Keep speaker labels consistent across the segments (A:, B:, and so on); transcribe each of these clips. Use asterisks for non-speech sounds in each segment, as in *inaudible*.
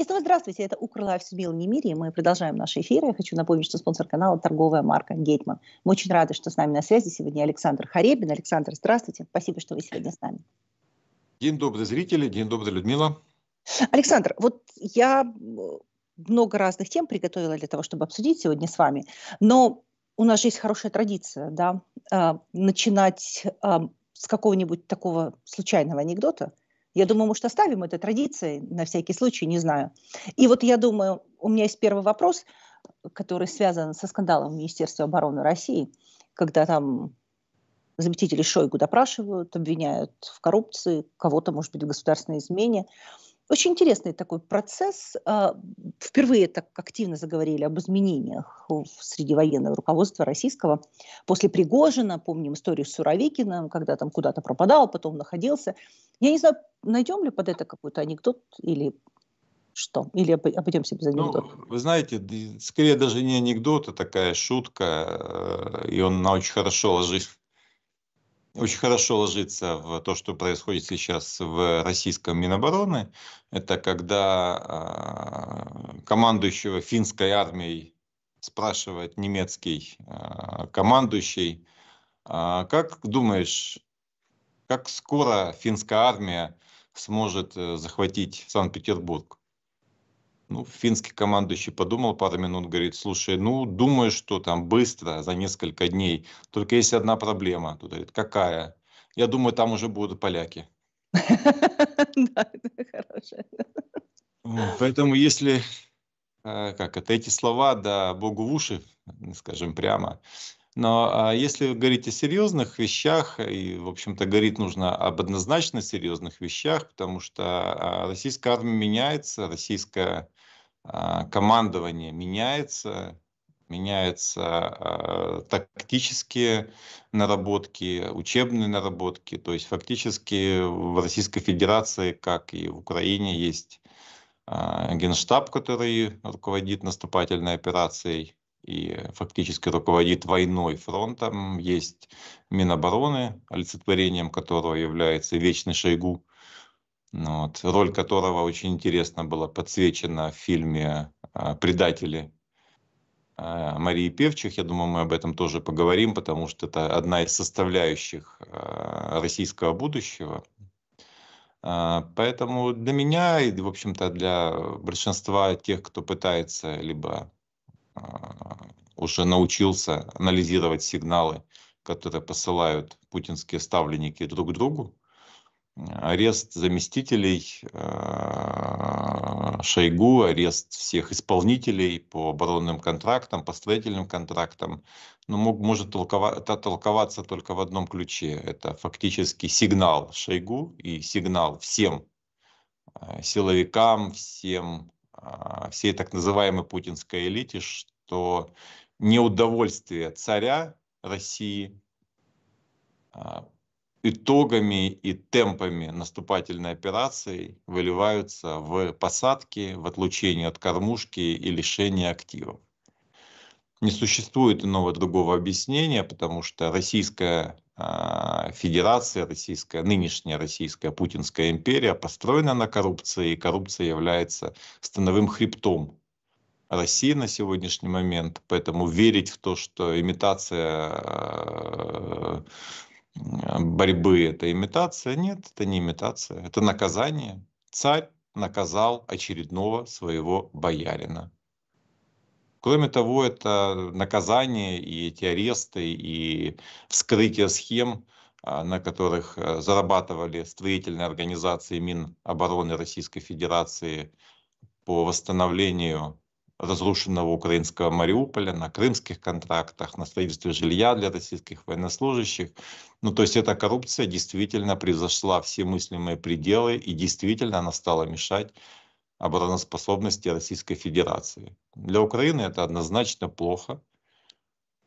A: И снова здравствуйте, это Укрлайф с Людмилой Немири. Мы продолжаем наш эфир. Я хочу напомнить, что спонсор канала – торговая марка «Гейтман». Мы очень рады, что с нами на связи сегодня Александр Харебин. Александр, здравствуйте. Спасибо, что вы сегодня с нами.
B: День добрый, зрители. День добрый, Людмила.
A: Александр, вот я э, много разных тем приготовила для того, чтобы обсудить сегодня с вами. Но у нас же есть хорошая традиция, да, э, начинать э, с какого-нибудь такого случайного анекдота – я думаю, может, оставим это традицией на всякий случай, не знаю. И вот я думаю, у меня есть первый вопрос, который связан со скандалом Министерства обороны России, когда там заместителей Шойгу допрашивают, обвиняют в коррупции, кого-то, может быть, в государственной измене. Очень интересный такой процесс. А, впервые так активно заговорили об изменениях среди военного руководства российского. После Пригожина, помним историю с Суровикиным, когда там куда-то пропадал, потом находился. Я не знаю, найдем ли под это какой-то анекдот или что? Или обойдемся без анекдота? Ну,
B: вы знаете, скорее даже не анекдот, а такая шутка, э, и он очень хорошо ложится очень хорошо ложится в то, что происходит сейчас в российском Минобороны. Это когда э, командующего финской армией спрашивает немецкий э, командующий, э, как думаешь, как скоро финская армия сможет э, захватить Санкт-Петербург? Ну, финский командующий подумал пару минут, говорит, слушай, ну, думаю, что там быстро, за несколько дней. Только есть одна проблема. Тут говорит, какая? Я думаю, там уже будут поляки. Да,
A: это хорошее.
B: Поэтому если, э, как это, эти слова, да, богу в уши, скажем прямо, но а если говорить о серьезных вещах, и, в общем-то, говорить нужно об однозначно серьезных вещах, потому что а, российская армия меняется, российская а, командование меняется, меняются э, тактические наработки, учебные наработки. То есть фактически в Российской Федерации, как и в Украине, есть э, генштаб, который руководит наступательной операцией и фактически руководит войной фронтом. Есть Минобороны, олицетворением которого является Вечный Шойгу. Ну вот, роль которого очень интересно была подсвечена в фильме а, «Предатели» а, Марии Певчих. Я думаю, мы об этом тоже поговорим, потому что это одна из составляющих а, российского будущего. Поэтому для меня и, в общем-то, для большинства тех, кто пытается либо уже научился анализировать сигналы, которые посылают путинские ставленники друг другу, арест заместителей а, Шойгу, арест всех исполнителей по оборонным контрактам, по строительным контрактам, ну, мог, может толковаться, толковаться только в одном ключе. Это фактически сигнал Шойгу и сигнал всем а, силовикам, всем, а, всей так называемой путинской элите, что неудовольствие царя России итогами и темпами наступательной операции выливаются в посадки, в отлучение от кормушки и лишение активов. Не существует иного другого объяснения, потому что Российская а, Федерация, российская, нынешняя российская путинская империя построена на коррупции, и коррупция является становым хребтом России на сегодняшний момент. Поэтому верить в то, что имитация а, борьбы это имитация. Нет, это не имитация, это наказание. Царь наказал очередного своего боярина. Кроме того, это наказание и эти аресты, и вскрытие схем, а, на которых э, зарабатывали строительные организации Минобороны Российской Федерации по восстановлению разрушенного украинского Мариуполя, на крымских контрактах, на строительстве жилья для российских военнослужащих. Ну, то есть эта коррупция действительно превзошла все мыслимые пределы, и действительно она стала мешать обороноспособности Российской Федерации. Для Украины это однозначно плохо.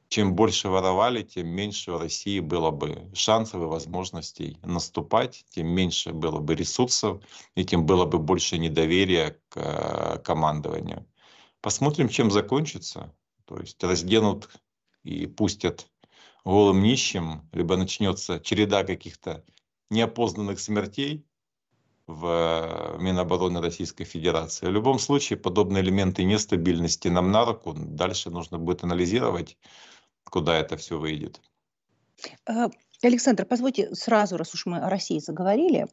B: Чем больше воровали, тем меньше у России было бы шансов и возможностей наступать, тем меньше было бы ресурсов, и тем было бы больше недоверия к э, командованию. Посмотрим, чем закончится. То есть разденут и пустят голым нищим, либо начнется череда каких-то неопознанных смертей э, в Минобороны Российской Федерации. В любом случае, подобные элементы нестабильности нам на руку. Дальше нужно будет анализировать, куда это все выйдет.
A: Э, Александр, позвольте сразу, раз уж мы о России заговорили,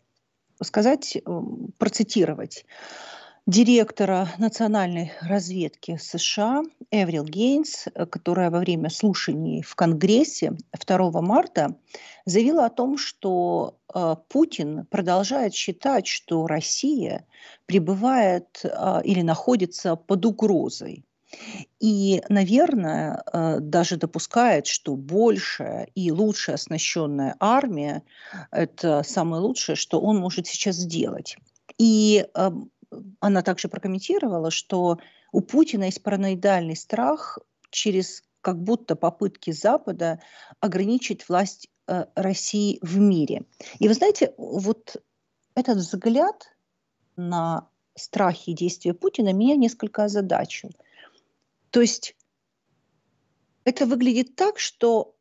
A: сказать, эм, процитировать директора национальной разведки США Эврил Гейнс, которая во время слушаний в Конгрессе 2 марта заявила о том, что э, Путин продолжает считать, что Россия пребывает э, или находится под угрозой. И, наверное, э, даже допускает, что большая и лучше оснащенная армия – это самое лучшее, что он может сейчас сделать. И она также прокомментировала, что у Путина есть параноидальный страх через как будто попытки Запада ограничить власть э, России в мире. И вы знаете, вот этот взгляд на страхи и действия Путина меня несколько озадачил. То есть это выглядит так, что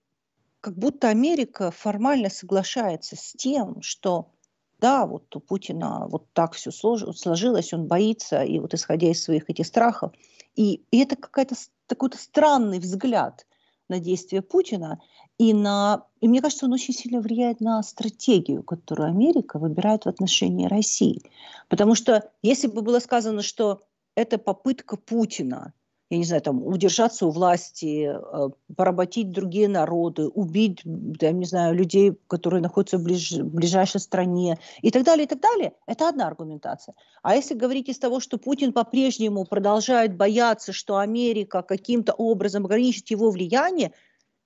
A: как будто Америка формально соглашается с тем, что да, вот у Путина вот так все сложилось, он боится, и вот исходя из своих этих страхов. И, и это какая-то такой-то странный взгляд на действия Путина, и, на, и мне кажется, он очень сильно влияет на стратегию, которую Америка выбирает в отношении России. Потому что если бы было сказано, что это попытка Путина я не знаю, там, удержаться у власти, а, поработить другие народы, убить, я не знаю, людей, которые находятся в, ближ, в ближайшей стране и так далее, и так далее. Это одна аргументация. А если говорить из того, что Путин по-прежнему продолжает бояться, что Америка каким-то образом ограничит его влияние,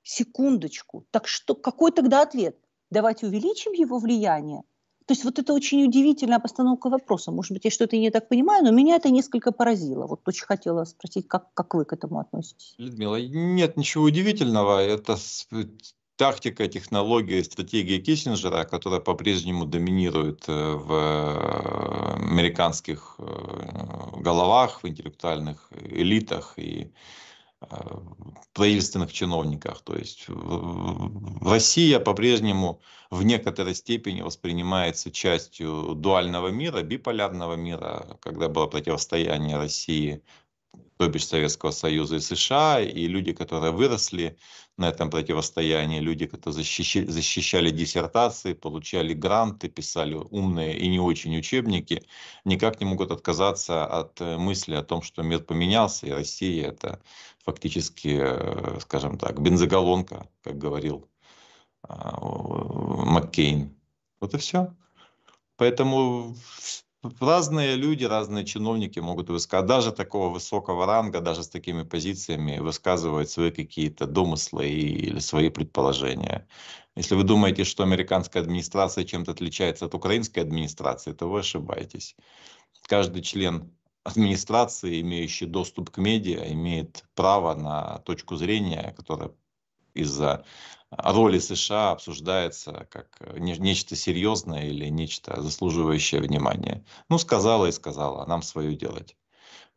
A: секундочку, так что какой тогда ответ? Давайте увеличим его влияние – то есть вот это очень удивительная постановка вопроса. Может быть, я что-то не так понимаю, но меня это несколько поразило. Вот очень хотела спросить, как, как вы к этому относитесь?
B: Людмила, нет ничего удивительного. Это тактика, технология, стратегия Киссинджера, которая по-прежнему доминирует э, в э, американских э, головах, в интеллектуальных элитах и правительственных чиновниках. То есть Россия по-прежнему в некоторой степени воспринимается частью дуального мира, биполярного мира, когда было противостояние России то бишь Советского Союза и США, и люди, которые выросли на этом противостоянии, люди, которые защищали, защищали диссертации, получали гранты, писали умные и не очень учебники, никак не могут отказаться от э, мысли о том, что мир поменялся, и Россия это фактически, э, скажем так, бензоголонка, как говорил а, Маккейн. Вот и все. Поэтому разные люди, разные чиновники могут высказывать, даже такого высокого ранга, даже с такими позициями, высказывать свои какие-то домыслы или свои предположения. Если вы думаете, что американская администрация чем-то отличается от украинской администрации, то вы ошибаетесь. Каждый член администрации, имеющий доступ к медиа, имеет право на точку зрения, которая из-за роли США обсуждается как э, нечто серьезное или нечто заслуживающее внимания. Ну, сказала и сказала, а нам свое делать.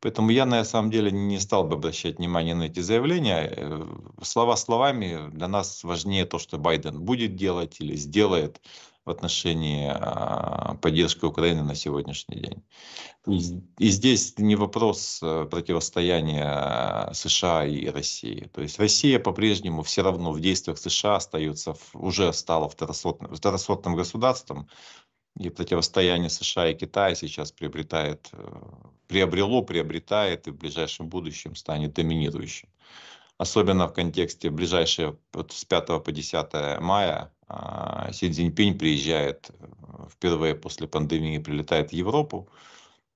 B: Поэтому я на самом деле не стал бы обращать внимание на эти заявления. Э, слова словами, для нас важнее то, что Байден будет делать или сделает, в отношении а, поддержки Украины на сегодняшний день. И, здесь не вопрос э, противостояния э, США и России. То есть Россия по-прежнему все равно в действиях США остается, уже стала второсортным, второсортным государством, и противостояние США и Китая сейчас приобретает, э, приобрело, приобретает и в ближайшем будущем станет доминирующим. Особенно в контексте ближайшего вот с 5 по 10 мая а, Си Цзиньпинь приезжает э, впервые после пандемии, прилетает в Европу.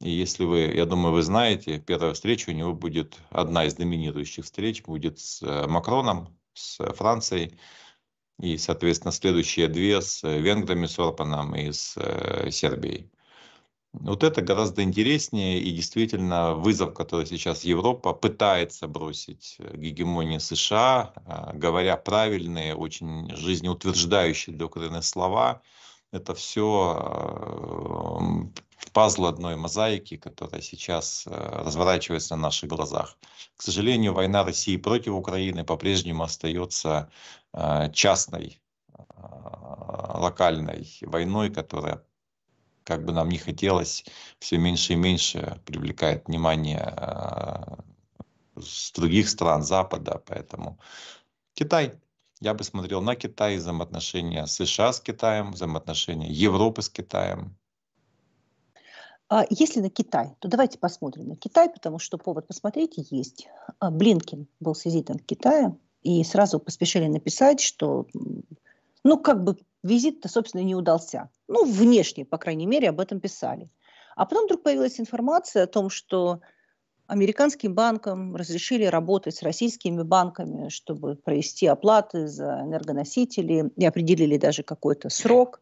B: И если вы, я думаю, вы знаете, первая встреча у него будет, одна из доминирующих встреч будет с э, Макроном, с Францией. И, соответственно, следующие две с э, венграми, с Орпаном и с Сербией. Вот это гораздо интереснее, и действительно вызов, который сейчас Европа пытается бросить э, гегемонии США, а, говоря правильные, очень жизнеутверждающие для Украины слова, это все э, пазл одной мозаики, которая сейчас э, разворачивается на наших глазах. К сожалению, война России против Украины по-прежнему остается частной локальной войной, которая как бы нам не хотелось, все меньше и меньше привлекает внимание э, с других стран Запада, поэтому Китай. Я бы смотрел на Китай, взаимоотношения США с Китаем, взаимоотношения Европы с Китаем. А
A: если на Китай, то давайте посмотрим на Китай, потому что повод посмотреть есть. А Блинкин был с визитом в Китае и сразу поспешили написать, что ну, как бы визит-то, собственно, не удался. Ну, внешне, по крайней мере, об этом писали. А потом вдруг появилась информация о том, что американским банкам разрешили работать с российскими банками, чтобы провести оплаты за энергоносители и определили даже какой-то срок.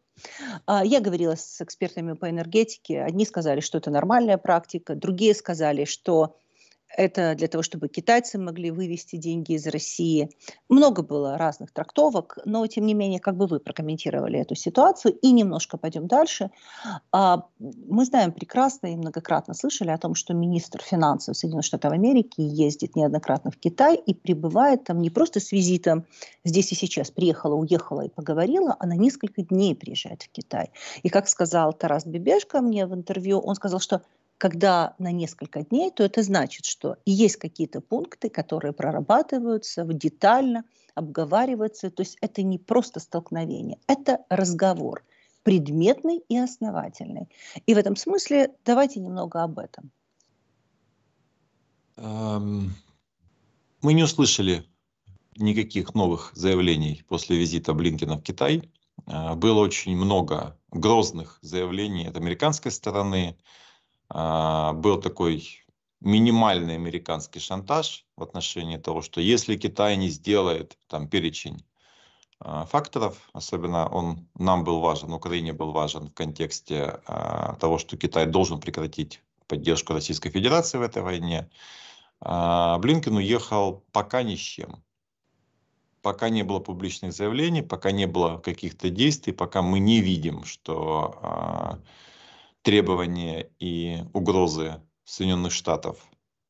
A: А, я говорила с экспертами по энергетике. Одни сказали, что это нормальная практика, другие сказали, что это для того, чтобы китайцы могли вывести деньги из России. Много было разных трактовок, но тем не менее, как бы вы прокомментировали эту ситуацию и немножко пойдем дальше. А, мы знаем прекрасно и многократно слышали о том, что министр финансов Соединенных Штатов Америки ездит неоднократно в Китай и прибывает там не просто с визитом здесь и сейчас, приехала, уехала и поговорила, а на несколько дней приезжает в Китай. И как сказал Тарас Бебешко мне в интервью, он сказал, что когда на несколько дней, то это значит, что есть какие-то пункты, которые прорабатываются детально, обговариваются. То есть это не просто столкновение, это разговор предметный и основательный. И в этом смысле давайте немного об этом.
B: Эм, мы не услышали никаких новых заявлений после визита Блинкина в Китай. Э, было очень много грозных заявлений от американской стороны, а, был такой минимальный американский шантаж в отношении того, что если Китай не сделает там перечень а, факторов, особенно он нам был важен, Украине был важен в контексте а, того, что Китай должен прекратить поддержку Российской Федерации в этой войне, Блинкен уехал пока ни с чем. Пока не было публичных заявлений, пока не было каких-то действий, пока мы не видим, что требования и угрозы Соединенных Штатов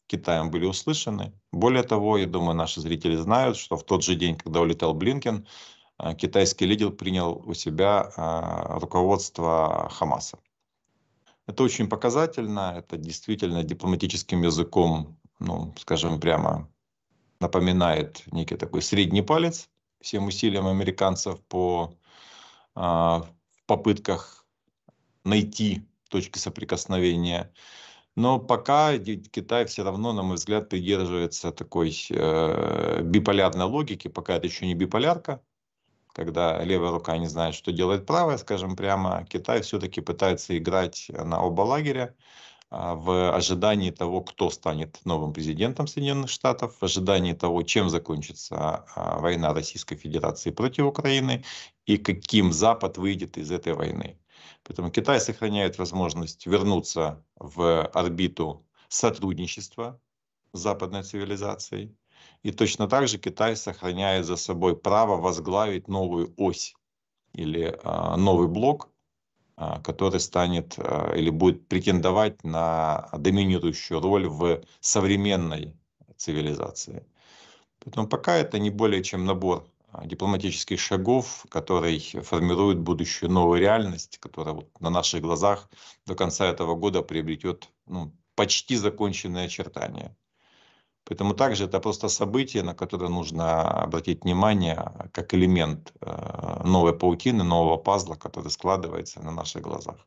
B: Китаем были услышаны. Более того, я думаю, наши зрители знают, что в тот же день, когда улетел Блинкен, а, китайский лидер принял у себя а, руководство Хамаса. Это очень показательно, это действительно дипломатическим языком, ну, скажем прямо, напоминает некий такой средний палец всем усилиям американцев по а, в попытках найти точки соприкосновения. Но пока Китай все равно, на мой взгляд, придерживается такой э, биполярной логики, пока это еще не биполярка, когда левая рука не знает, что делает правая, скажем прямо, Китай все-таки пытается играть на оба лагеря а, в ожидании того, кто станет новым президентом Соединенных Штатов, в ожидании того, чем закончится а, война Российской Федерации против Украины и каким Запад выйдет из этой войны. Поэтому Китай сохраняет возможность вернуться в орбиту сотрудничества с западной цивилизацией. И точно так же Китай сохраняет за собой право возглавить новую ось или э, новый блок, э, который станет э, или будет претендовать на доминирующую роль в современной цивилизации. Поэтому пока это не более чем набор а, дипломатических шагов, которые формируют будущую новую реальность, которая вот на наших глазах до конца этого года приобретет ну, почти законченные очертания. Поэтому также это просто событие, на которое нужно обратить внимание как элемент э, новой паутины, нового пазла, который складывается на наших глазах.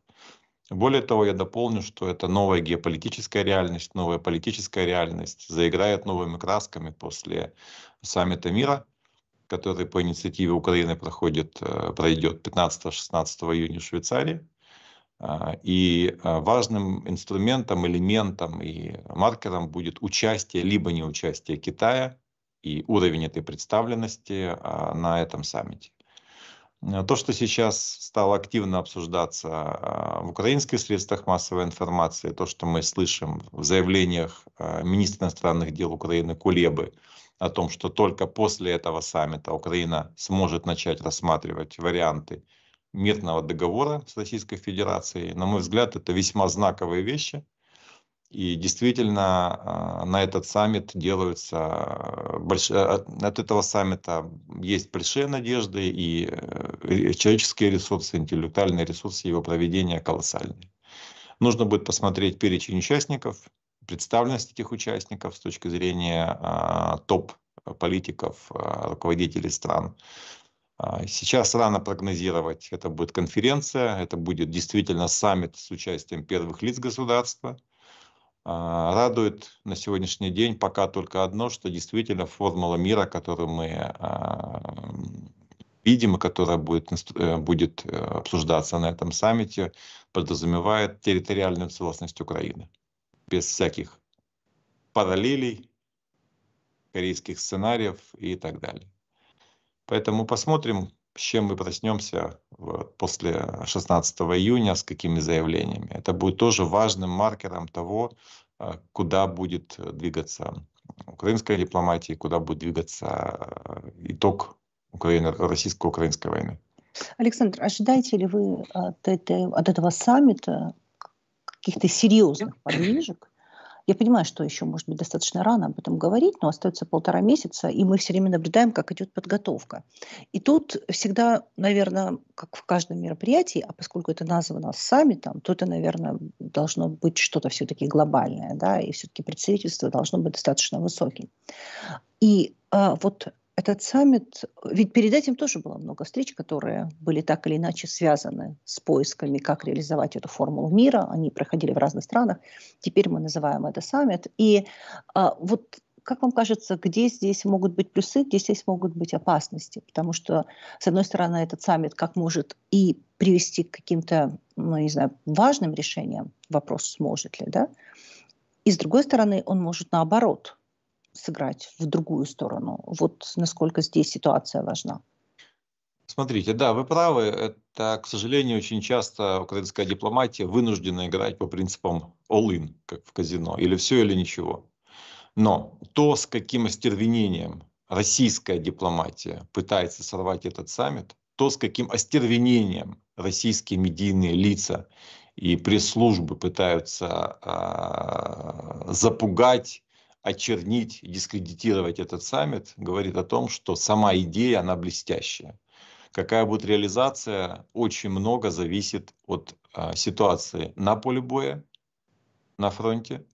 B: Более того, я дополню, что это новая геополитическая реальность, новая политическая реальность заиграет новыми красками после саммита мира, который по инициативе Украины проходит, э, пройдет 15-16 июня в Швейцарии. Э, и э, важным инструментом, элементом и маркером будет участие либо неучастие Китая и уровень этой представленности на этом саммите. Э, то, что сейчас стало активно обсуждаться а, в украинских средствах массовой информации, то, что мы слышим в заявлениях а, министра иностранных дел Украины Кулебы о том, что только после этого саммита Украина сможет начать рассматривать варианты мирного договора с Российской Федерацией, на мой взгляд, это весьма знаковые вещи – и действительно э, на этот саммит делаются э, большие э, от этого саммита есть большие надежды и человеческие ресурсы, интеллектуальные ресурсы его проведения колоссальные. Нужно будет посмотреть перечень участников, представленность этих участников с точки зрения топ политиков, руководителей стран. Сейчас рано прогнозировать, это будет конференция, это будет действительно саммит с участием первых лиц государства. А, радует на сегодняшний день пока только одно, что действительно формула мира, которую мы а, видим, и которая будет, э, будет э, обсуждаться на этом саммите, подразумевает территориальную целостность Украины. Без всяких параллелей, корейских сценариев и так далее. Поэтому посмотрим, с чем мы проснемся вот, после 16 июня, с какими заявлениями. Это будет тоже важным маркером того, а, куда будет э, двигаться украинская дипломатия, куда будет двигаться э, итог российско-украинской войны.
A: Александр, ожидаете ли вы э, от, этой, от этого саммита каких-то серьезных подвижек я понимаю, что еще, может быть, достаточно рано об этом говорить, но остается полтора месяца, и мы все время наблюдаем, как идет подготовка. И тут всегда, наверное, как в каждом мероприятии, а поскольку это названо саммитом, то это, наверное, должно быть что-то все-таки глобальное, да, и все-таки представительство должно быть достаточно высоким. И э, вот этот саммит, ведь перед этим тоже было много встреч, которые были так или иначе связаны с поисками, как реализовать эту формулу мира. Они проходили в разных странах. Теперь мы называем это саммит. И а, вот как вам кажется, где здесь могут быть плюсы, где здесь могут быть опасности? Потому что, с одной стороны, этот саммит как может и привести к каким-то, ну, не знаю, важным решениям, вопрос, сможет ли, да? И с другой стороны, он может наоборот сыграть в другую сторону. Вот насколько здесь ситуация важна.
B: Смотрите, да, вы правы. Это, к сожалению, очень часто украинская дипломатия вынуждена играть по принципам all-in, как в казино, или все, или ничего. Но то, с каким остервенением российская дипломатия пытается сорвать этот саммит, то, с каким остервенением российские медийные лица и пресс-службы пытаются э, запугать очернить, дискредитировать этот саммит, говорит о том, что сама идея, она блестящая. Какая будет реализация, очень много зависит от э, ситуации на поле боя, на фронте.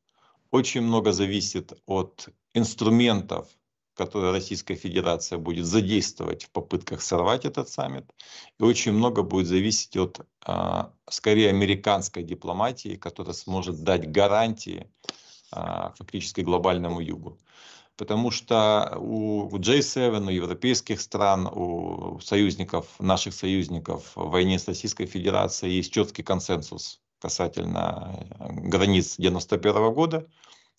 B: Очень много зависит от инструментов, которые Российская Федерация будет задействовать в попытках сорвать этот саммит. И очень много будет зависеть от, э, скорее, американской дипломатии, которая сможет дать гарантии а, фактически глобальному югу. Потому что у J7, у европейских стран, у союзников, наших союзников в войне с Российской Федерацией есть четкий консенсус касательно э, границ 1991 года,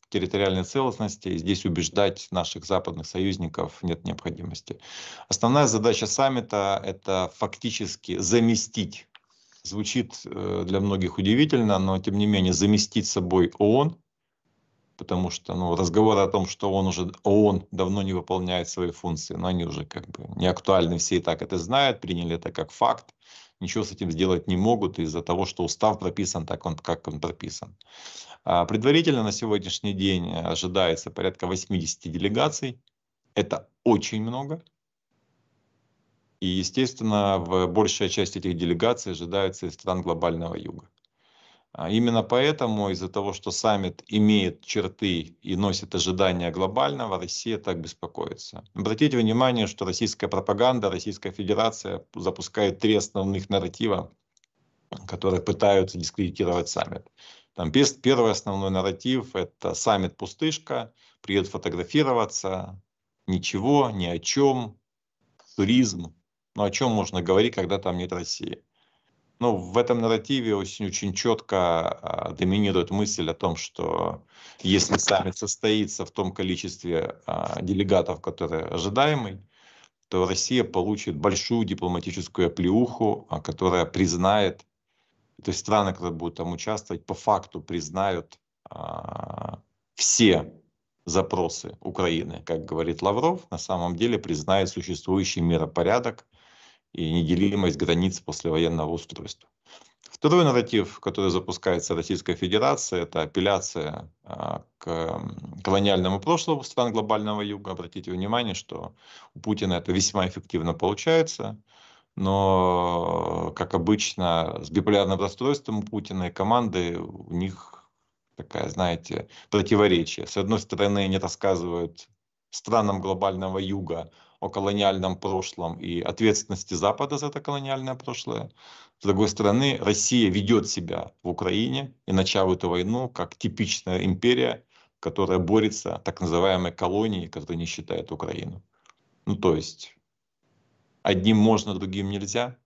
B: территориальной целостности. И здесь убеждать наших западных союзников нет необходимости. Основная задача саммита – это фактически заместить. Звучит э, для многих удивительно, но тем не менее заместить собой ООН потому что ну, разговор о том, что он уже ООН давно не выполняет свои функции, но ну, они уже как бы не актуальны, все и так это знают, приняли это как факт, ничего с этим сделать не могут из-за того, что устав прописан так, он, как он прописан. А, предварительно на сегодняшний день ожидается порядка 80 делегаций. Это очень много. И, естественно, в большая часть этих делегаций ожидается из стран глобального юга. А именно поэтому, из-за того, что саммит имеет черты и носит ожидания глобального, Россия так беспокоится. Обратите внимание, что российская пропаганда, Российская Федерация запускает три основных нарратива, которые пытаются дискредитировать саммит. Там первый основной нарратив – это саммит пустышка, приедут фотографироваться, ничего, ни о чем, туризм. Но ну, о чем можно говорить, когда там нет России? ну, в этом нарративе очень, очень четко э, доминирует мысль о том, что если саммит состоится в том количестве э, делегатов, которые ожидаемый, то Россия получит большую дипломатическую оплеуху, а, которая признает, то есть страны, которые будут там участвовать, по факту признают э, все запросы Украины, как говорит Лавров, на самом деле признает существующий миропорядок, и неделимость границ послевоенного устройства. Второй нарратив, который запускается Российской Федерацией, это апелляция а, к колониальному прошлому стран глобального юга. Обратите внимание, что у Путина это весьма эффективно получается, но, как обычно, с биполярным расстройством у Путина и команды у них такая, знаете, противоречие. С одной стороны, они рассказывают странам глобального юга о колониальном прошлом и ответственности Запада за это колониальное прошлое. С другой стороны, Россия ведет себя в Украине и начало эту войну как типичная империя, которая борется так называемой колонией, которая не считает Украину. Ну то есть одним можно, другим нельзя.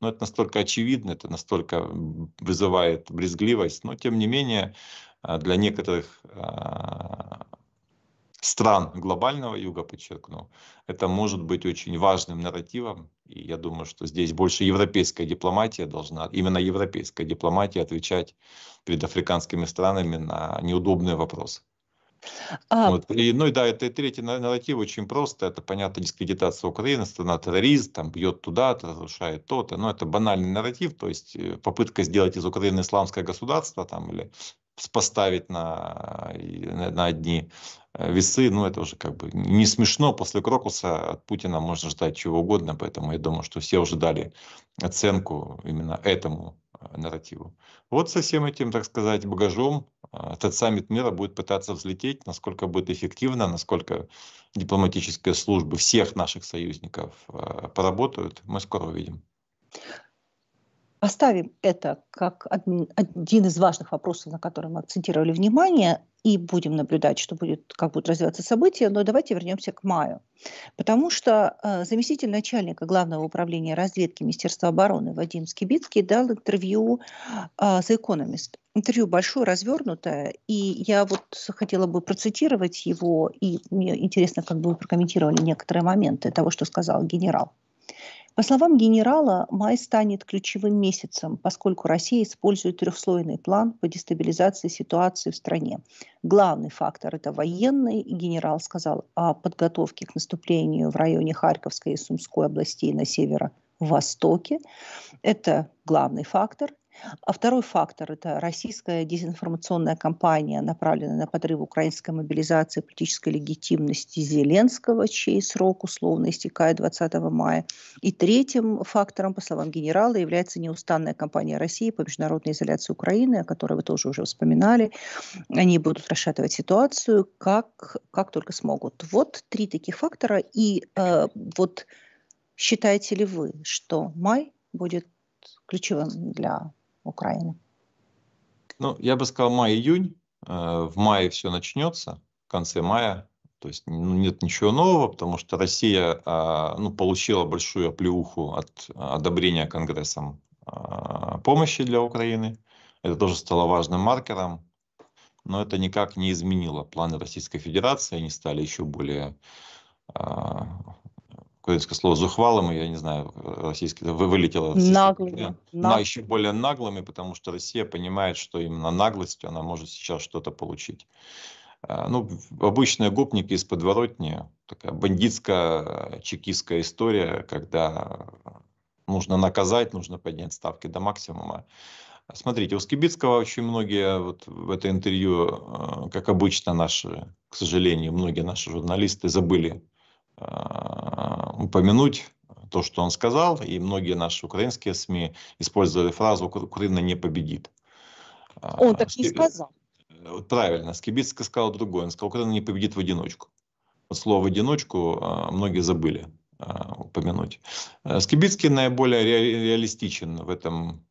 B: Но это настолько очевидно, это настолько вызывает брезгливость. Но тем не менее а, для некоторых а, стран глобального юга, подчеркну, это может быть очень важным нарративом. И я думаю, что здесь больше европейская дипломатия должна, именно европейская дипломатия отвечать перед африканскими странами на неудобные вопросы. А... Вот. И, ну и да, это и третий нарратив очень просто. Это, понятно, дискредитация Украины, страна террорист, там бьет туда, разрушает то-то. Но это банальный нарратив, то есть э, попытка сделать из Украины исламское государство там, или поставить на, на одни э, весы, ну это уже как бы не смешно, после Крокуса от Путина можно ждать чего угодно, поэтому я думаю, что все уже дали оценку именно этому э, нарративу. Вот со всем этим, так сказать, багажом э, этот саммит мира будет пытаться взлететь, насколько будет эффективно, насколько дипломатические службы всех наших союзников поработают, мы скоро увидим.
A: Поставим это как один из важных вопросов, на который мы акцентировали внимание, и будем наблюдать, что будет, как будут развиваться события. Но давайте вернемся к маю. Потому что э, заместитель начальника Главного управления разведки Министерства обороны Вадим Скибицкий дал интервью э, The Economist. Интервью большое, развернутое, и я вот хотела бы процитировать его, и мне интересно, как бы вы прокомментировали некоторые моменты того, что сказал генерал. По словам генерала, май станет ключевым месяцем, поскольку Россия использует трехслойный план по дестабилизации ситуации в стране. Главный фактор – это военный, генерал сказал о подготовке к наступлению в районе Харьковской и Сумской областей на северо-востоке. Это главный фактор. А второй фактор – это российская дезинформационная кампания, направленная на подрыв украинской мобилизации политической легитимности Зеленского, чей срок условно истекает 20 мая. И третьим фактором, по словам генерала, является неустанная кампания России по международной изоляции Украины, о которой вы тоже уже вспоминали. Они будут расшатывать ситуацию как, как только смогут. Вот три таких фактора. И э, вот считаете ли вы, что май будет ключевым для Украины?
B: Ну, я бы сказал, май-июнь. Э, в мае все начнется, в конце мая. То есть ну, нет ничего нового, потому что Россия а, ну, получила большую оплеуху от а, одобрения Конгрессом а, помощи для Украины. Это тоже стало важным маркером, но это никак не изменило планы Российской Федерации. Они стали еще более украинское слово зухвалыми, я не знаю, российское, вылетело.
A: Наглыми. Но
B: еще более наглыми, потому что Россия понимает, что именно наглость, она может сейчас что-то получить. А, ну, обычные гопники из подворотни, такая бандитская, чекистская история, когда нужно наказать, нужно поднять ставки до максимума. Смотрите, у Скибицкого очень многие вот в это интервью, э, как обычно наши, к сожалению, многие наши журналисты забыли а, упомянуть то, что он сказал, и многие наши украинские СМИ использовали фразу «Украина не победит». А, он
A: так не сказал.
B: Э, правильно, Скибицкий сказал другое, он сказал «Украина не победит в одиночку». Вот слово «в одиночку» а, многие забыли упомянуть. Э, Скибицкий наиболее реалистичен в этом,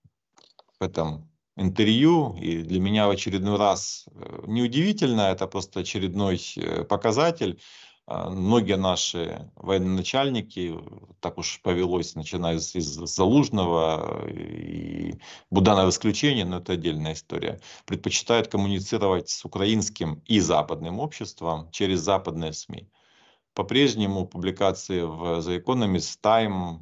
B: в этом интервью, и для меня в очередной раз э, неудивительно, это просто очередной показатель, а, многие наши военачальники, так уж повелось, начиная из, из Залужного и Буданова исключение, но это отдельная история, предпочитают коммуницировать с украинским и западным обществом через западные СМИ. По-прежнему публикации в The Economist, Time,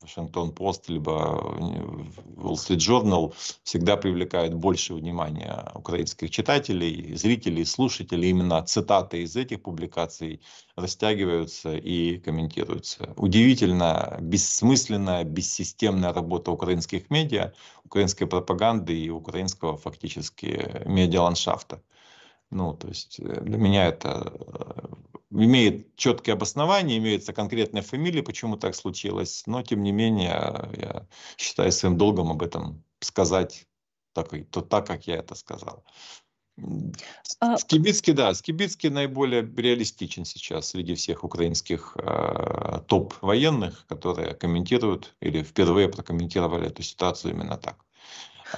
B: Вашингтон Пост, либо э, Wall Street Journal всегда привлекают больше внимания украинских читателей, зрителей, слушателей. Именно цитаты из этих публикаций растягиваются и комментируются. Удивительно бессмысленная, бессистемная работа украинских медиа, украинской пропаганды и украинского фактически медиа-ландшафта. Ну, то есть э, для меня это э, имеет четкое обоснование, имеется конкретная фамилия, почему так случилось. Но, тем не менее, я считаю своим долгом об этом сказать так, то так, как я это сказал. А Скибицкий, да, Скибицкий наиболее реалистичен сейчас среди всех украинских э, топ-военных, которые комментируют или впервые прокомментировали эту ситуацию именно так.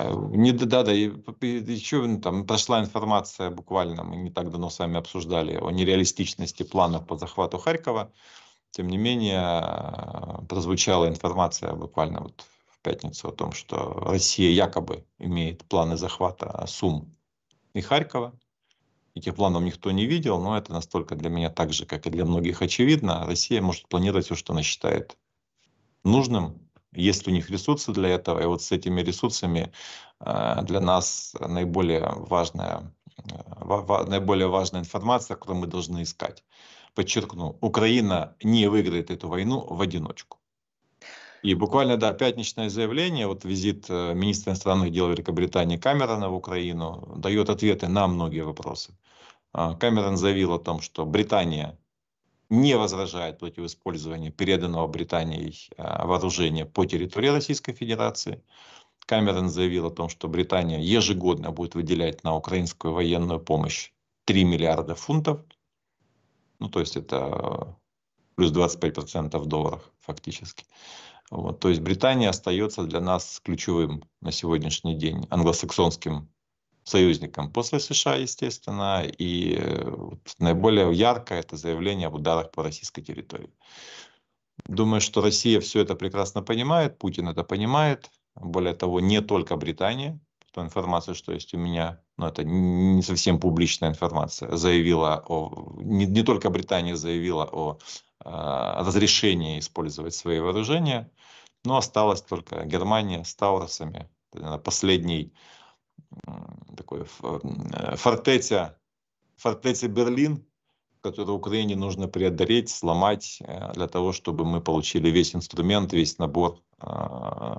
B: Не, да, да, и, еще ну, там прошла информация буквально, мы не так давно с вами обсуждали, о нереалистичности планов по захвату Харькова. Тем не менее, э, прозвучала информация буквально вот в пятницу о том, что Россия якобы имеет планы захвата Сум и Харькова. Этих планов никто не видел, но это настолько для меня так же, как и для многих очевидно. Россия может планировать все, что она считает нужным, есть у них ресурсы для этого, и вот с этими ресурсами э, для нас наиболее важная, э, наиболее важная информация, которую мы должны искать. Подчеркну, Украина не выиграет эту войну в одиночку. И буквально, да, пятничное заявление, вот визит э, министра иностранных дел Великобритании Камерона в Украину дает ответы на многие вопросы. А, Камерон заявил о том, что Британия не возражает против использования переданного Британией а, вооружения по территории Российской Федерации. Камерон заявил о том, что Британия ежегодно будет выделять на украинскую военную помощь 3 миллиарда фунтов. Ну, то есть это а, плюс 25% в долларах фактически. Вот, то есть Британия остается для нас ключевым на сегодняшний день англосаксонским союзникам после США, естественно, и э, вот наиболее ярко это заявление об ударах по российской территории. Думаю, что Россия все это прекрасно понимает, Путин это понимает, более того, не только Британия, ту информацию, что есть у меня, но это не совсем публичная информация, заявила о, не, не только Британия заявила о э, разрешении использовать свои вооружения, но осталась только Германия с Тауросами, последний такой фортеця, фортеця Берлин, которую Украине нужно преодолеть, сломать, э, для того, чтобы мы получили весь инструмент, весь набор э,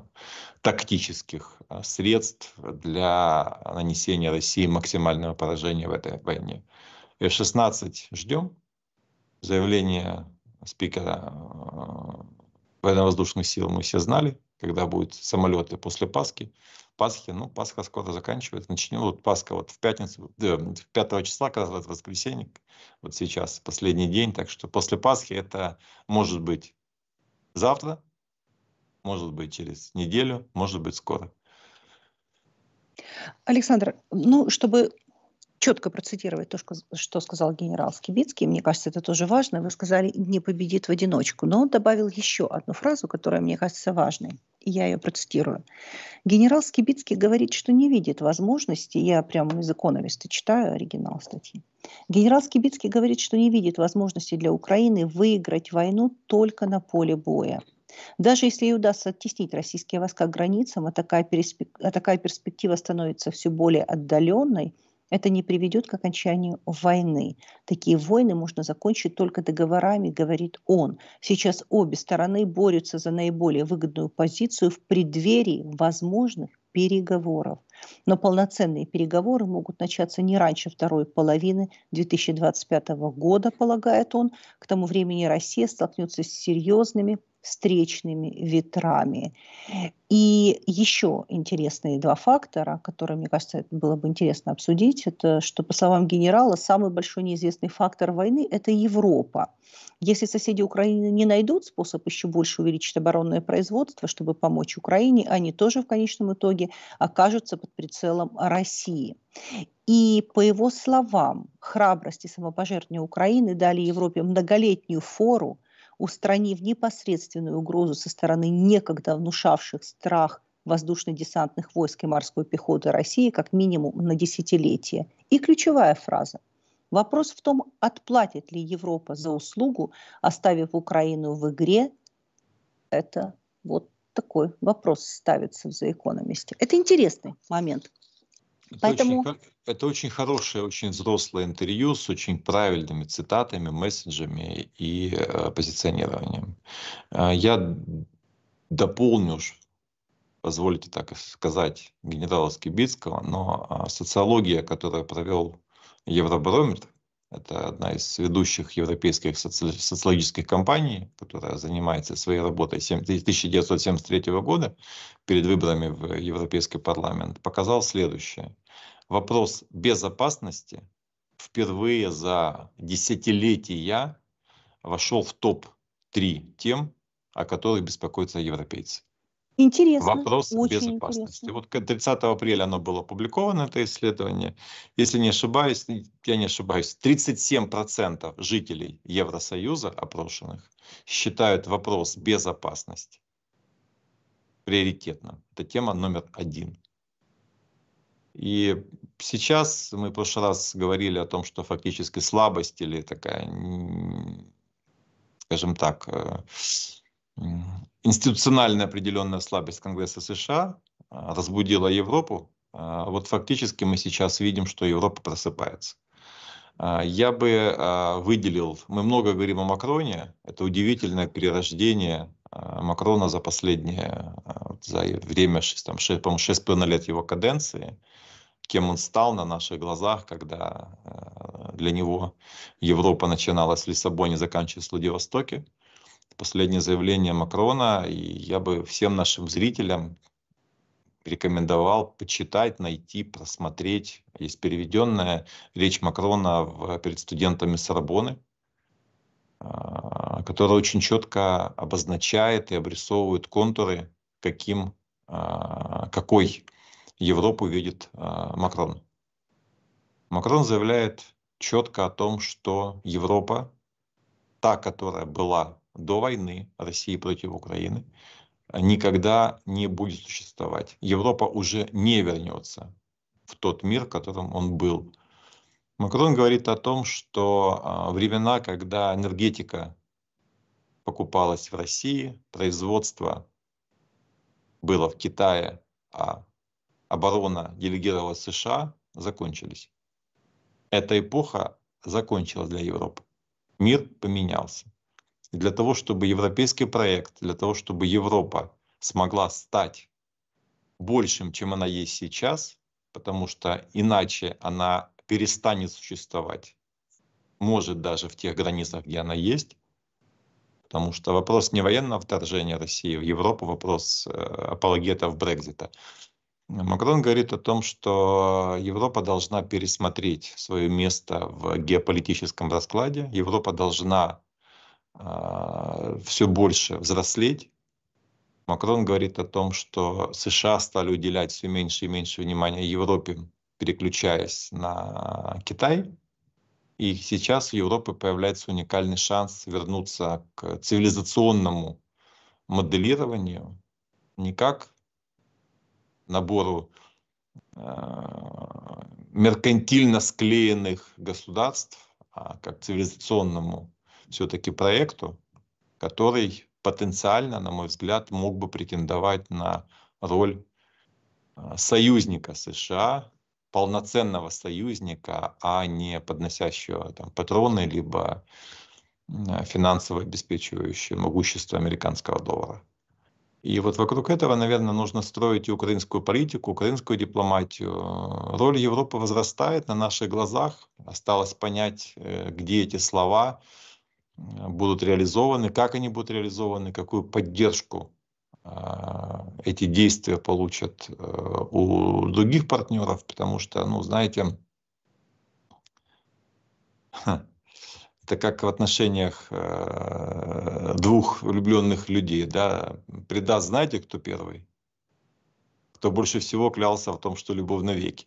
B: тактических э, средств для нанесения России максимального поражения в этой войне. F-16 ждем. Заявление спикера военно-воздушных сил мы все знали когда будут самолеты после Пасхи. Пасхи, ну, Пасха скоро заканчивается. Начнем вот Пасха вот в пятницу, э, 5 числа, как раз в воскресенье, вот сейчас, последний день. Так что после Пасхи это может быть завтра, может быть через неделю, может быть скоро.
A: Александр, ну, чтобы четко процитировать то, что сказал генерал Скибицкий, мне кажется, это тоже важно. Вы сказали, не победит в одиночку, но он добавил еще одну фразу, которая, мне кажется, важной я ее процитирую. Генерал Скибицкий говорит, что не видит возможности, я прямо из «Экономиста» читаю оригинал статьи, генерал Скибицкий говорит, что не видит возможности для Украины выиграть войну только на поле боя. Даже если ей удастся оттеснить российские войска к границам, а такая, а перспектива становится все более отдаленной – это не приведет к окончанию войны. Такие войны можно закончить только договорами, говорит он. Сейчас обе стороны борются за наиболее выгодную позицию в преддверии возможных переговоров. Но полноценные переговоры могут начаться не раньше второй половины 2025 года, полагает он. К тому времени Россия столкнется с серьезными встречными ветрами. И еще интересные два фактора, которые, мне кажется, было бы интересно обсудить, это что, по словам генерала, самый большой неизвестный фактор войны – это Европа. Если соседи Украины не найдут способ еще больше увеличить оборонное производство, чтобы помочь Украине, они тоже в конечном итоге окажутся под прицелом России. И, по его словам, храбрость и самопожертвование Украины дали Европе многолетнюю фору устранив непосредственную угрозу со стороны некогда внушавших страх воздушно-десантных войск и морской пехоты России как минимум на десятилетие. И ключевая фраза. Вопрос в том, отплатит ли Европа за услугу, оставив Украину в игре, это вот такой вопрос ставится в The Economist. Это интересный момент.
B: Это Поэтому... Очень, это очень хорошее, очень взрослое интервью с очень правильными цитатами, месседжами и э, позиционированием. А, я дополню, позволите так сказать, генерала Скибицкого, но а, социология, которую провел Евробарометр, это одна из ведущих европейских соци социологических компаний, которая занимается своей работой 1973 года перед выборами в Европейский парламент, показал следующее. Вопрос безопасности впервые за десятилетия вошел в топ-3 тем, о которых беспокоятся европейцы.
A: Интересно. Вопрос очень безопасности.
B: Интересно. Вот 30 апреля оно было опубликовано, это исследование. Если не ошибаюсь, я не ошибаюсь, 37% жителей Евросоюза опрошенных считают вопрос безопасности приоритетным. Это тема номер один. И сейчас мы в прошлый раз говорили о том, что фактически слабость или такая, скажем так, э, институциональная определенная слабость Конгресса США а, разбудила Европу. А, вот фактически мы сейчас видим, что Европа просыпается. А, я бы выделил, мы много говорим о Макроне, это удивительное перерождение Макрона за последнее, за время, там, 6, по-моему, 6,5 лет его каденции, кем он стал на наших глазах, когда для него Европа начиналась в Лиссабоне, заканчиваясь в Владивостоке последнее заявление Макрона, и я бы всем нашим зрителям рекомендовал почитать, найти, просмотреть. Есть переведенная речь Макрона в, перед студентами Сорбоны, а, которая очень четко обозначает и обрисовывает контуры, каким, а, какой Европу видит а, Макрон. Макрон заявляет четко о том, что Европа, та, которая была до войны России против Украины а, никогда не будет существовать. Европа уже не вернется в тот мир, в котором он был. Макрон говорит о том, что а, времена, когда энергетика покупалась в России, производство было в Китае, а оборона делегировала США, закончились. Эта эпоха закончилась для Европы. Мир поменялся для того, чтобы европейский проект, для того, чтобы Европа смогла стать большим, чем она есть сейчас, потому что иначе она перестанет существовать, может даже в тех границах, где она есть, потому что вопрос не военного вторжения России в Европу, вопрос э, апологетов Брекзита. Макрон говорит о том, что Европа должна пересмотреть свое место в геополитическом раскладе, Европа должна а, все больше взрослеть. Макрон говорит о том, что США стали уделять все меньше и меньше внимания Европе, переключаясь на Китай. И сейчас у Европы появляется уникальный шанс вернуться к цивилизационному моделированию, не как набору а, меркантильно склеенных государств, а как цивилизационному все-таки проекту, который потенциально, на мой взгляд, мог бы претендовать на роль э, союзника США, полноценного союзника, а не подносящего там, патроны, либо финансово обеспечивающее могущество американского доллара. И вот вокруг этого, наверное, нужно строить и украинскую политику, украинскую дипломатию. Роль Европы возрастает на наших глазах. Осталось понять, э, где эти слова, Э, будут реализованы, как они будут реализованы, какую поддержку э, эти действия получат э, у других партнеров, потому что, ну, знаете, это как в отношениях двух влюбленных людей, да, предаст, знаете, кто первый? Кто больше всего клялся в том, что любовь навеки.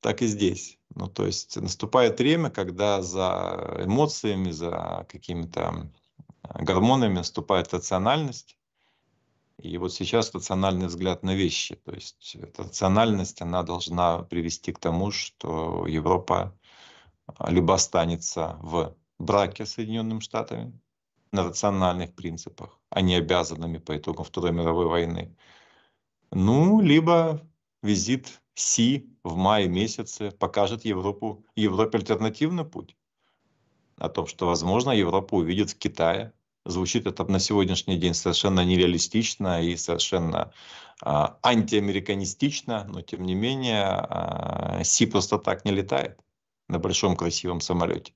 B: Так и здесь. Ну, то есть наступает время, когда за эмоциями, за какими-то а, гормонами наступает рациональность. И вот сейчас рациональный взгляд на вещи. То есть эта рациональность, она должна привести к тому, что Европа а, либо останется в браке с Соединенными Штатами на рациональных принципах, а не обязанными по итогам Второй мировой войны. Ну, либо визит Си в мае месяце покажет Европу, Европе альтернативный путь. О том, что, возможно, Европа увидит в Китае. Звучит это на сегодняшний день совершенно нереалистично и совершенно а, антиамериканистично, но тем не менее а, Си просто так не летает на большом красивом самолете.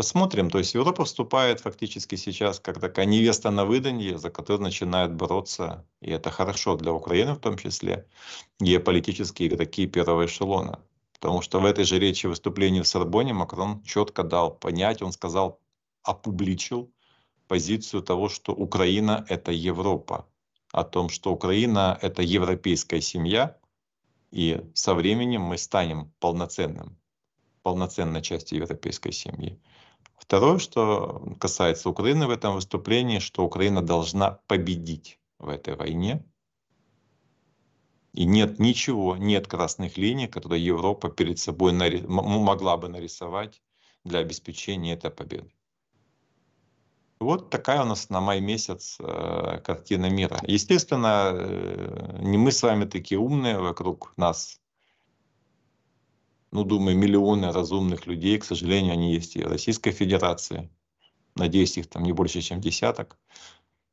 B: Посмотрим. То есть Европа вступает фактически сейчас как такая невеста на выданье, за которую начинает бороться. И это хорошо для Украины в том числе, геополитические игроки первого эшелона. Потому что в этой же речи выступлении в Сорбоне Макрон четко дал понять, он сказал, опубличил позицию того, что Украина – это Европа. О том, что Украина – это европейская семья, и со временем мы станем полноценным, полноценной частью европейской семьи. Второе, что касается Украины в этом выступлении, что Украина должна победить в этой войне. И нет ничего, нет красных линий, которые Европа перед собой нари- могла бы нарисовать для обеспечения этой победы. Вот такая у нас на май месяц э, картина мира. Естественно, э, не мы с вами такие умные, вокруг нас ну, думаю, миллионы разумных людей, к сожалению, они есть и в Российской Федерации. Надеюсь, их там не больше, чем десяток.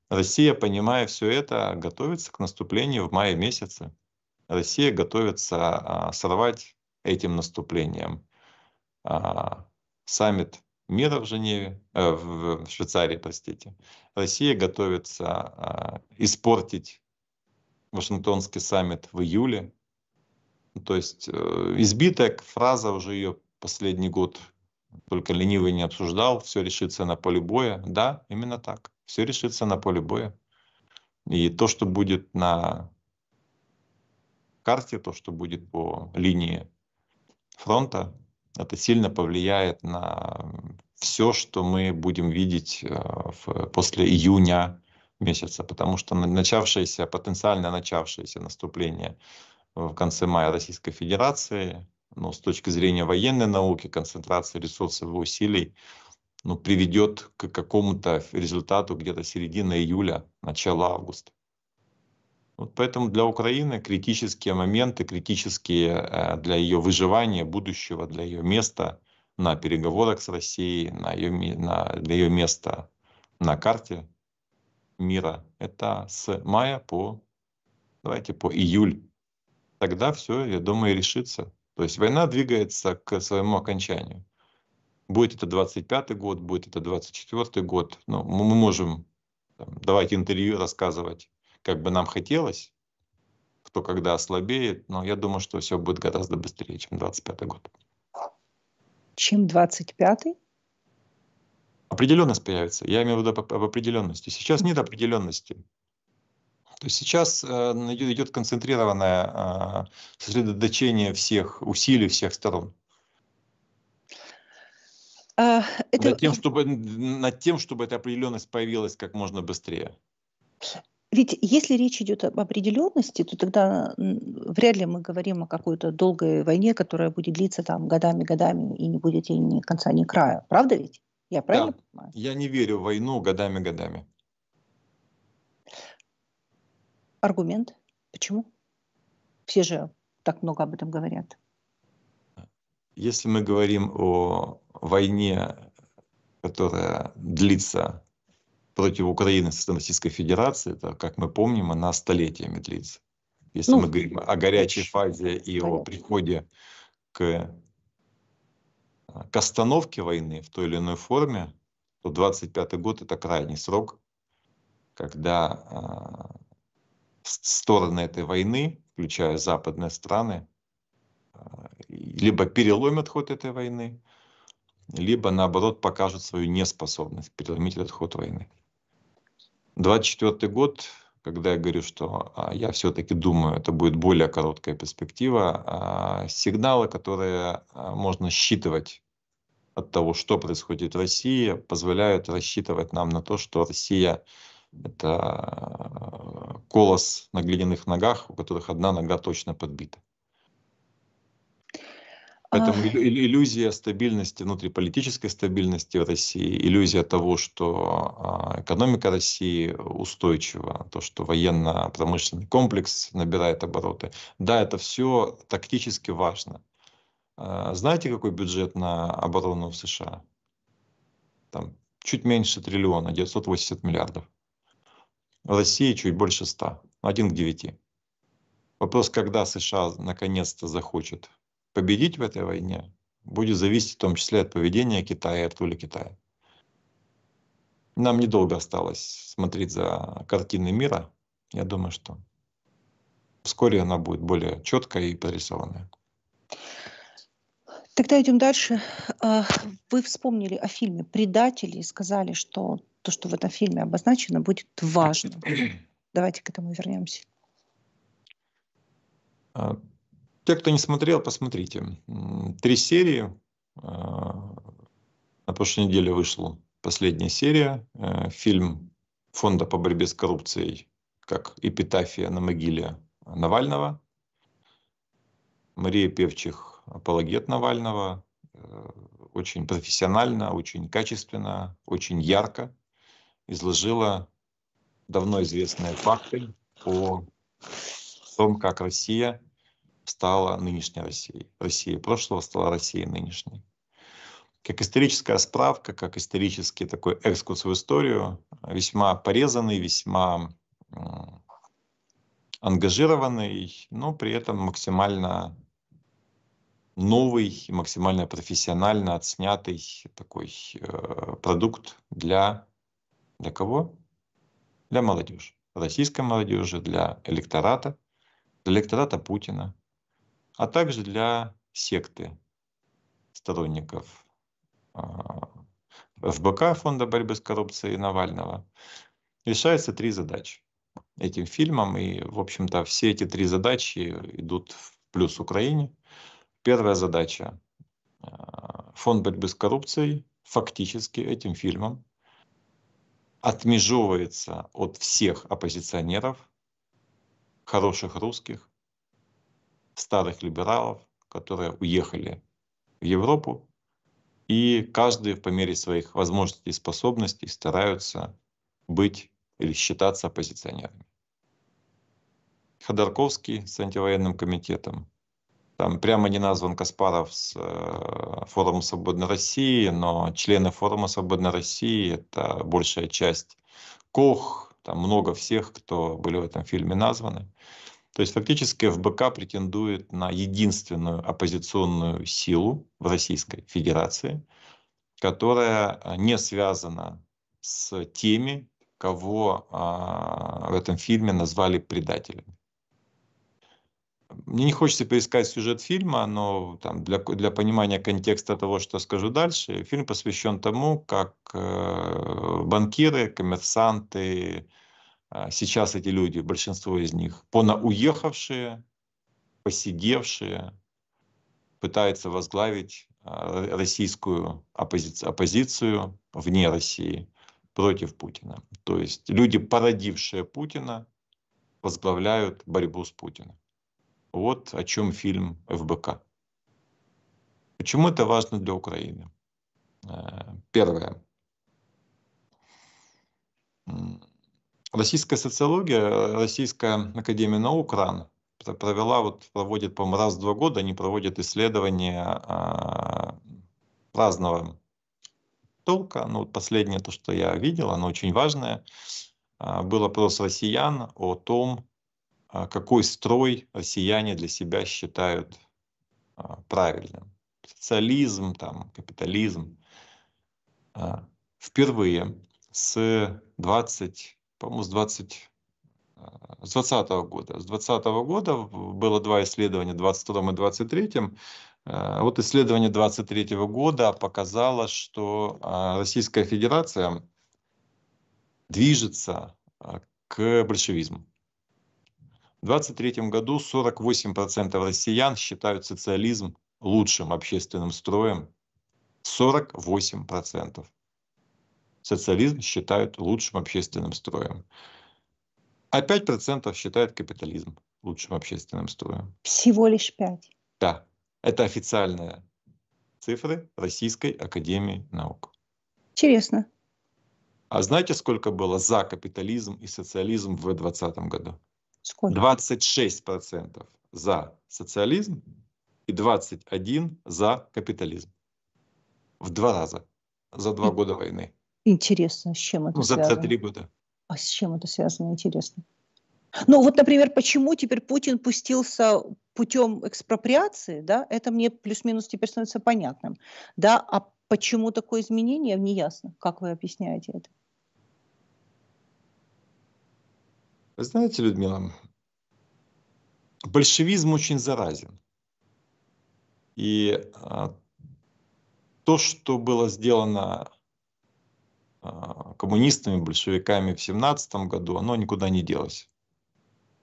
B: Россия, понимая все это, готовится к наступлению в мае месяце. Россия готовится а, сорвать этим наступлением а, саммит мира в Женеве, э, в, в Швейцарии, простите. Россия готовится а, испортить Вашингтонский саммит в июле то есть э, избитая фраза уже ее последний год только ленивый не обсуждал, все решится на поле боя. Да, именно так. Все решится на поле боя. И то, что будет на карте, то, что будет по линии фронта, это сильно повлияет на все, что мы будем видеть э, в, после июня месяца, потому что начавшееся, потенциально начавшееся наступление в конце мая Российской Федерации, но с точки зрения военной науки концентрация ресурсов и усилий ну, приведет к какому-то результату где-то середина июля, начало августа. Вот поэтому для Украины критические моменты, критические э, для ее выживания, будущего, для ее места на переговорах с Россией, на ее, на, для ее места на карте мира, это с мая по, давайте, по июль тогда все, я думаю, и решится. То есть война двигается к своему окончанию. Будет это 25-й год, будет это 24-й год. Ну, мы можем там, давать интервью, рассказывать, как бы нам хотелось, кто когда ослабеет, но я думаю, что все будет гораздо быстрее, чем 25-й год.
A: Чем 25-й?
B: Определенность появится. Я имею в виду об определенности. Сейчас нет определенности. То есть сейчас э, идет концентрированное э, сосредоточение всех усилий всех сторон.
A: А, это... над, тем,
B: чтобы, над тем, чтобы эта определенность появилась как можно быстрее.
A: Ведь если речь идет об определенности, то тогда вряд ли мы говорим о какой-то долгой войне, которая будет длиться там годами, годами и не будет ей ни конца, ни края. Правда ведь?
B: Я правильно да. понимаю? Я не верю в войну годами, годами.
A: Аргумент? Почему? Все же так много об этом говорят.
B: Если мы говорим о войне, которая длится против Украины со стороны Российской Федерации, то, как мы помним, она столетиями длится. Если ну, мы говорим о горячей фазе и понятно. о приходе к, к остановке войны в той или иной форме, то 25 год – это крайний срок, когда а, стороны этой войны, включая западные страны, э, либо переломят ход этой войны, либо наоборот покажут свою неспособность переломить этот ход войны. 24 год, когда я говорю, что а, я все-таки думаю, это будет более короткая перспектива, а, сигналы, которые а, можно считывать от того, что происходит в России, позволяют рассчитывать нам на то, что Россия это э, колос на глиняных ногах, у которых одна нога точно подбита. Поэтому иллюзия стабильности, внутриполитической стабильности в России, иллюзия того, что а, экономика России устойчива, то, что военно-промышленный комплекс набирает обороты. Да, это все тактически важно. А, знаете, какой бюджет на оборону в США? Там чуть меньше триллиона, 980 миллиардов. России чуть больше 100, 1 к 9. Вопрос, когда США наконец-то захочет победить в этой войне, будет зависеть в том числе от поведения Китая и от воли Китая. Нам недолго осталось смотреть за картиной мира. Я думаю, что вскоре она будет более четкая и прорисованная.
A: Тогда идем дальше. А, вы вспомнили о фильме «Предатели» и сказали, что то, что в этом фильме обозначено, будет важно. *clears throat* Давайте к этому вернемся.
B: А, те, кто не смотрел, посмотрите. Три серии. А, на прошлой неделе вышла последняя серия. Э, фильм Фонда по борьбе с коррупцией как эпитафия на могиле Навального. Мария Певчих – апологет Навального. Э, очень профессионально, очень качественно, очень ярко – изложила давно известные факты о том, как Россия стала нынешней Россией. Россия прошлого стала Россией нынешней. Как историческая справка, как исторический такой экскурс в историю, весьма порезанный, весьма ангажированный, но при этом максимально новый, максимально профессионально отснятый такой э, продукт для для кого? Для молодежи. Российской молодежи, для электората, для электората Путина, а также для секты сторонников а, ФБК, Фонда борьбы с коррупцией Навального, решается три задачи этим фильмом. И, в общем-то, все эти три задачи идут в плюс Украине. Первая задача. А, Фонд борьбы с коррупцией фактически этим фильмом отмежевывается от всех оппозиционеров, хороших русских, старых либералов, которые уехали в Европу, и каждый по мере своих возможностей и способностей стараются быть или считаться оппозиционерами. Ходорковский с антивоенным комитетом, там прямо не назван Каспаров с э, форума «Свободной России», но члены форума «Свободной России» — это большая часть Кох, там много всех, кто были в этом фильме названы. То есть фактически ФБК претендует на единственную оппозиционную силу в Российской Федерации, которая э, не связана с теми, кого э, в этом фильме назвали предателями. Мне не хочется перескать сюжет фильма, но там, для, для понимания контекста того, что скажу дальше, фильм посвящен тому, как э, банкиры, коммерсанты, э, сейчас эти люди, большинство из них, понауехавшие, посидевшие, пытаются возглавить э, российскую оппози оппозицию вне России против Путина. То есть люди, породившие Путина, возглавляют борьбу с Путиным. Вот о чем фильм ФБК. Почему это важно для Украины? Э, первое. Российская социология, Российская академия наук РАН провела, вот проводит, по-моему, раз в два года, они проводят исследования а, разного толка. Ну, вот последнее, то, что я видел, оно очень важное. А, был опрос россиян о том, а какой строй россияне а, для себя считают а, правильным. Социализм, там, капитализм. Впервые с 20, по-моему, с 20 с 2020 года. С 2020 года было два исследования, 22 и 23. Вот исследование 23 года показало, что Российская Федерация движется к большевизму. В 2023 году 48% россиян считают социализм лучшим общественным строем. 48%. Социализм считают лучшим общественным строем. А 5% считают капитализм лучшим общественным строем.
A: Всего лишь 5.
B: Да. Это официальные цифры Российской Академии Наук. Интересно. А знаете, сколько было за капитализм и социализм в 2020 году? Сколько? 26% за социализм и 21% за капитализм. В два раза. За два года войны.
A: Интересно, с чем это ну, связано? За, за три года. А с чем это связано, интересно? Ну вот, например, почему теперь Путин пустился путем экспроприации, да, это мне плюс-минус теперь становится понятным, да, а почему такое изменение, неясно, как вы объясняете это?
B: Вы знаете, Людмила, большевизм очень заразен. И а, то, что было сделано а, коммунистами, большевиками в семнадцатом году, оно никуда не делось.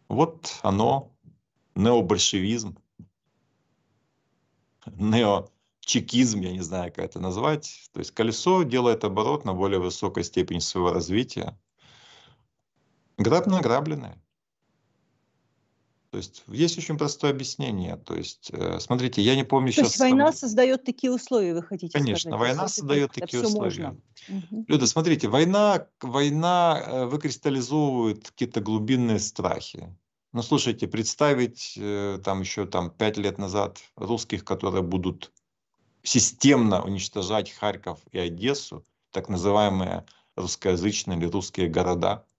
B: Вот оно, необольшевизм, неочекизм, я не знаю, как это назвать. То есть колесо делает оборот на более высокой степени своего развития. Граб награбленное. То есть есть очень простое объяснение. То есть, э, смотрите, я не помню То сейчас... То есть
A: война сам... создает такие условия, вы хотите Конечно, сказать? война создает так, такие условия.
B: Можно. Люда, смотрите, война, война э, выкристаллизовывает какие-то глубинные страхи. Ну, слушайте, представить э, там еще там, пять лет назад русских, которые будут системно уничтожать Харьков и Одессу, так называемые русскоязычные или русские города –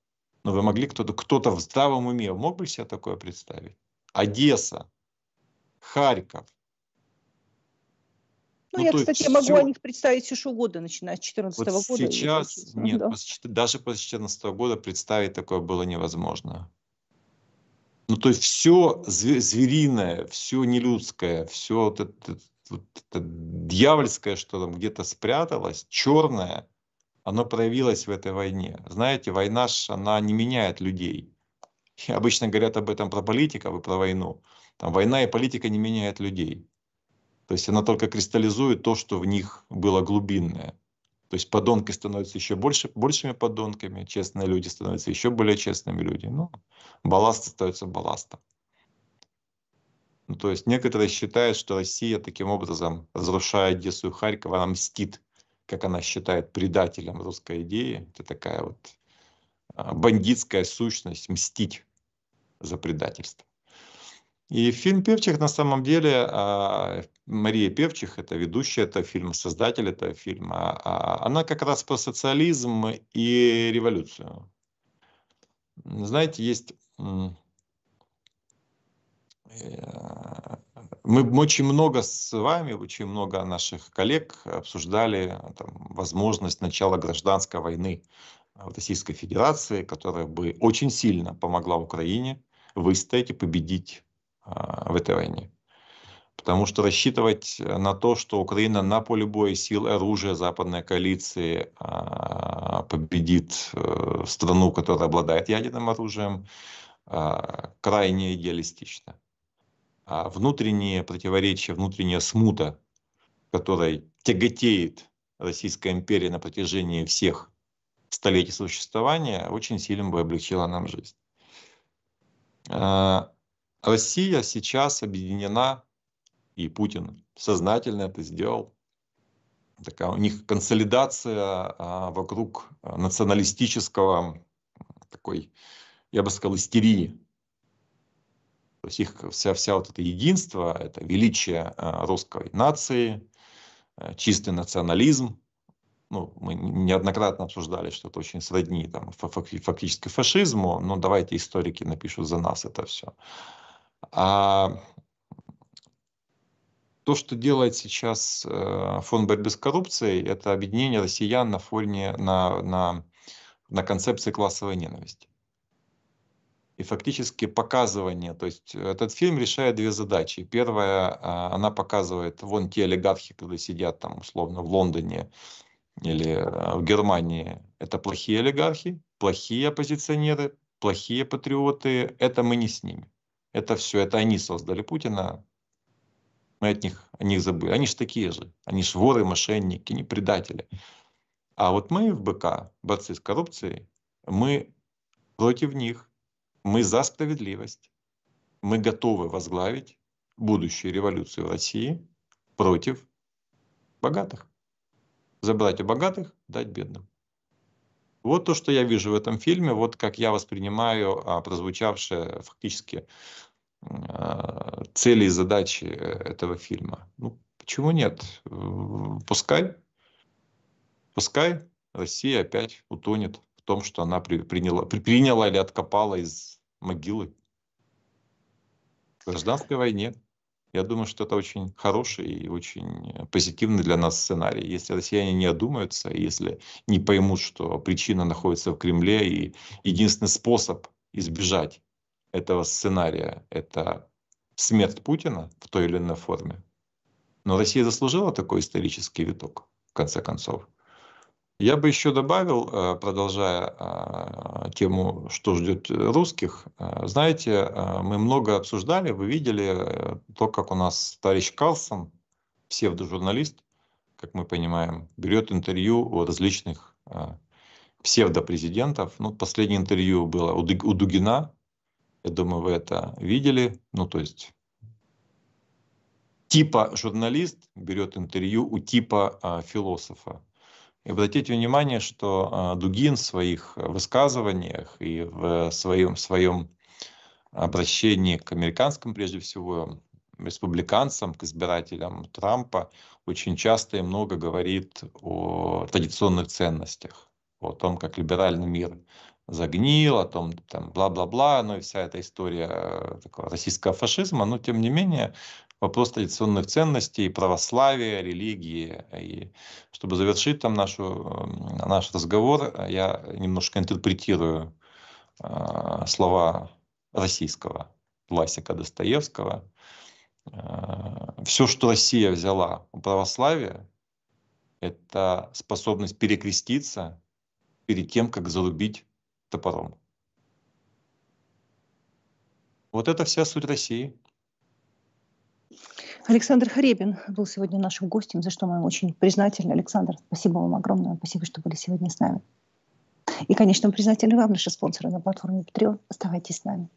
B: но вы могли кто-то, кто-то в здравом уме мог бы себе такое представить? Одесса, Харьков. Ну, ну я, кстати, я могу все... о них
A: представить все что угодно, начиная с 2014 вот года. Сейчас, нет, да.
B: даже после 2014 года представить такое было невозможно. Ну, то есть все звериное, все нелюдское, все вот это, вот это дьявольское, что там где-то спряталось, черное – оно проявилось в этой войне. Знаете, война ж, она не меняет людей. И обычно говорят об этом про политиков и про войну. Там война и политика не меняют людей. То есть она только кристаллизует то, что в них было глубинное. То есть подонки становятся еще больше, большими подонками, честные люди становятся еще более честными людьми. Но ну, балласт остается балластом. Ну, то есть некоторые считают, что Россия таким образом, разрушая Одессу и Харьков, она мстит как она считает, предателем русской идеи. Это такая вот а, бандитская сущность мстить за предательство. И фильм «Певчих» на самом деле, а, Мария Певчих, это ведущая этого фильма, создатель этого фильма, а, она как раз про социализм и революцию. Знаете, есть э, мы очень много с вами, очень много наших коллег обсуждали там, возможность начала гражданской войны э, в Российской Федерации, которая бы очень сильно помогла Украине выстоять и победить а, в этой войне. Потому что рассчитывать на то, что Украина на поле боя сил оружия западной коалиции а, победит а, страну, которая обладает ядерным оружием, крайне идеалистично. А внутренние противоречия, внутренняя смута, которой тяготеет Российская империя на протяжении всех столетий существования, очень сильно бы облегчила нам жизнь. А, Россия сейчас объединена, и Путин сознательно это сделал, такая у них консолидация а, вокруг националистического такой, я бы сказал, истерии то есть их вся, вся вот это единство, это величие э, русской нации, э, чистый национализм. Ну, мы неоднократно обсуждали, что это очень сродни там, фактически фашизму, но давайте историки напишут за нас это все. А то, что делает сейчас э, фонд борьбы с коррупцией, это объединение россиян на фоне, на, на, на концепции классовой ненависти и фактически показывание. То есть э, этот фильм решает две задачи. Первая, а, она показывает вон те олигархи, когда сидят там условно в Лондоне или а, в Германии. Это плохие олигархи, плохие оппозиционеры, плохие патриоты. Это мы не с ними. Это все, это они создали Путина. Мы от них, о них забыли. Они же такие же. Они же воры, мошенники, не предатели. А вот мы в БК, борцы с коррупцией, мы против них мы за справедливость. Мы готовы возглавить будущую революцию в России против богатых. Забрать у богатых, дать бедным. Вот то, что я вижу в этом фильме, вот как я воспринимаю а, прозвучавшие фактически а, цели и задачи э, этого фильма. Ну, почему нет? Пускай, пускай Россия опять утонет в том, что она приняла, приняла или откопала из могилы в гражданской войне. Я думаю, что это очень хороший и очень э, позитивный для нас сценарий. Если россияне не одумаются, если не поймут, что причина находится в Кремле, и единственный способ избежать этого сценария – это смерть Путина в той или иной форме. Но Россия заслужила такой исторический виток, в конце концов. Я бы еще добавил, э, продолжая а, тему, что ждет русских. Э, знаете, э, мы много обсуждали, вы видели то, как у нас товарищ Калсон, псевдожурналист, как мы понимаем, берет интервью у различных псевдопрезидентов. Ну, последнее интервью было у Дугина, я думаю, вы это видели. Ну, то есть типа журналист берет интервью у типа а, философа. И обратите внимание, что а, Дугин в своих высказываниях и в своем, своем обращении к американским, прежде всего, республиканцам, к избирателям Трампа, очень часто и много говорит о традиционных ценностях, о том, как либеральный мир загнил, о том, там, бла-бла-бла, ну и вся эта история э, такого российского фашизма, но тем не менее вопрос традиционных ценностей, православия, религии. И чтобы завершить там нашу, наш разговор, я немножко интерпретирую э, слова российского классика Достоевского. Э, а, все, что Россия взяла у православия, это способность перекреститься перед тем, как зарубить топором. Вот это вся суть России.
A: Александр Хребин был сегодня нашим гостем, за что мы ему очень признательны. Александр, спасибо вам огромное, спасибо, что были сегодня с нами. И, конечно, признательны вам наши спонсоры на платформе Patreon. Оставайтесь с нами.